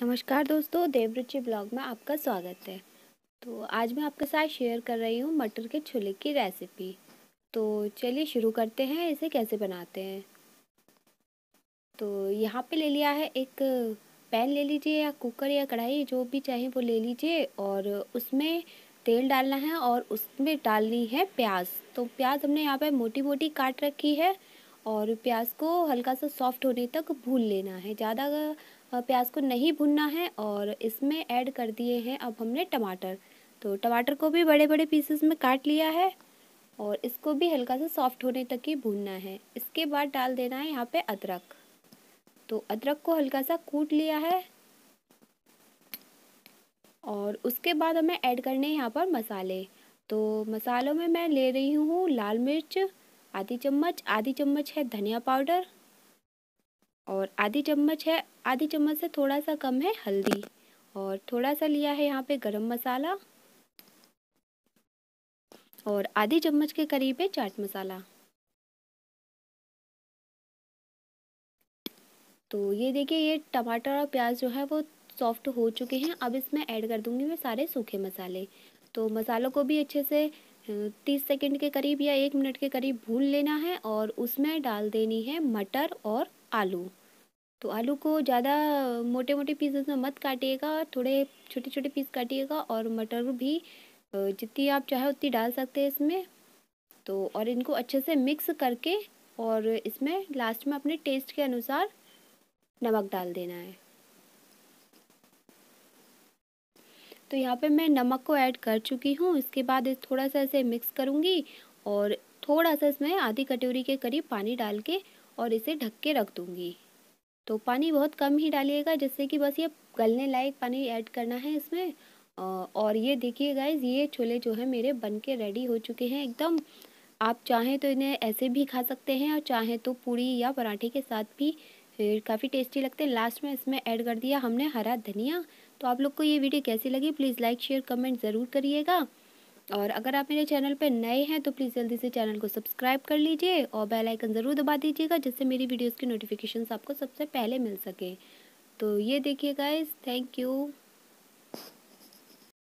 नमस्कार दोस्तों देवरुचि ब्लॉग में आपका स्वागत है तो आज मैं आपके साथ शेयर कर रही हूँ मटर के छोले की रेसिपी तो चलिए शुरू करते हैं इसे कैसे बनाते हैं तो यहाँ पे ले लिया है एक पैन ले लीजिए या कुकर या कढ़ाई जो भी चाहे वो ले लीजिए और उसमें तेल डालना है और उसमें डालनी है प्याज तो प्याज हमने यहाँ पर मोटी मोटी काट रखी है और प्याज को हल्का सा सॉफ्ट होने तक भून लेना है ज़्यादा प्याज को नहीं भूनना है और इसमें ऐड कर दिए हैं अब हमने टमाटर तो टमाटर को भी बड़े बड़े पीसेस में काट लिया है और इसको भी हल्का सा सॉफ्ट होने तक ही भूनना है इसके बाद डाल देना है यहाँ पे अदरक तो अदरक को हल्का सा कूट लिया है और उसके बाद हमें ऐड करने हैं यहाँ पर मसाले तो मसालों में मैं ले रही हूँ लाल मिर्च आधी चम्मच आधी चम्मच है धनिया पाउडर और आधी चम्मच है आधी चम्मच से थोड़ा सा कम है हल्दी और थोड़ा सा लिया है यहाँ पे गरम मसाला और आधी चम्मच के करीब है चाट मसाला तो ये देखिए ये टमाटर और प्याज जो है वो सॉफ्ट हो चुके हैं अब इसमें ऐड कर दूंगी मैं सारे सूखे मसाले तो मसालों को भी अच्छे से तीस सेकेंड के करीब या एक मिनट के करीब भून लेना है और उसमें डाल देनी है मटर और आलू तो आलू को ज़्यादा मोटे मोटे पीसेस में मत काटिएगा थोड़े छोटे छोटे पीस काटिएगा और मटर भी जितनी आप चाहे उतनी डाल सकते हैं इसमें तो और इनको अच्छे से मिक्स करके और इसमें लास्ट में अपने टेस्ट के अनुसार नमक डाल देना है तो यहाँ पे मैं नमक को ऐड कर चुकी हूँ इसके बाद इस थोड़ा सा इसे मिक्स करूँगी और थोड़ा सा इसमें आधी कटोरी के करीब पानी डाल के और इसे ढक के रख दूँगी तो पानी बहुत कम ही डालिएगा जिससे कि बस ये गलने लायक पानी ऐड करना है इसमें और ये देखिए गाइज ये छोले जो है मेरे बन के रेडी हो चुके हैं एकदम आप चाहें तो इन्हें ऐसे भी खा सकते हैं और चाहें तो पूड़ी या पराठे के साथ भी सकते काफ़ी टेस्टी लगते हैं लास्ट में इसमें ऐड कर दिया हमने हरा धनिया तो आप लोग को ये वीडियो कैसी लगी प्लीज़ लाइक शेयर कमेंट ज़रूर करिएगा और अगर आप मेरे चैनल पर नए हैं तो प्लीज़ जल्दी से चैनल को सब्सक्राइब कर लीजिए और बेल आइकन ज़रूर दबा दीजिएगा जिससे मेरी वीडियोस की नोटिफिकेशंस आपको सबसे पहले मिल सके तो ये देखिए इस थैंक यू